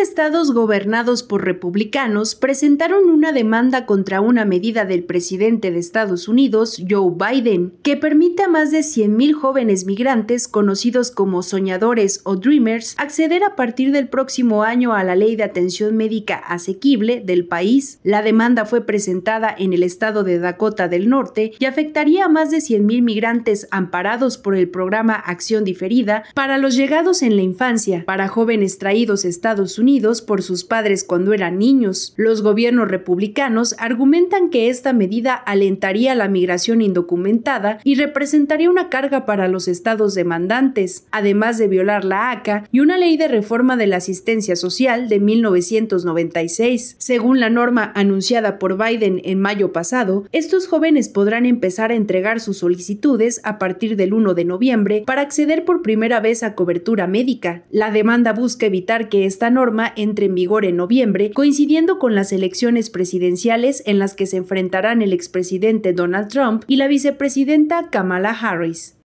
estados gobernados por republicanos presentaron una demanda contra una medida del presidente de Estados Unidos, Joe Biden, que permite a más de 100.000 jóvenes migrantes, conocidos como soñadores o dreamers, acceder a partir del próximo año a la ley de atención médica asequible del país. La demanda fue presentada en el estado de Dakota del Norte y afectaría a más de 100.000 migrantes amparados por el programa Acción Diferida para los llegados en la infancia, para jóvenes traídos a Estados Unidos Unidos por sus padres cuando eran niños. Los gobiernos republicanos argumentan que esta medida alentaría la migración indocumentada y representaría una carga para los estados demandantes, además de violar la ACA y una ley de reforma de la asistencia social de 1996. Según la norma anunciada por Biden en mayo pasado, estos jóvenes podrán empezar a entregar sus solicitudes a partir del 1 de noviembre para acceder por primera vez a cobertura médica. La demanda busca evitar que esta norma entre en vigor en noviembre, coincidiendo con las elecciones presidenciales en las que se enfrentarán el expresidente Donald Trump y la vicepresidenta Kamala Harris.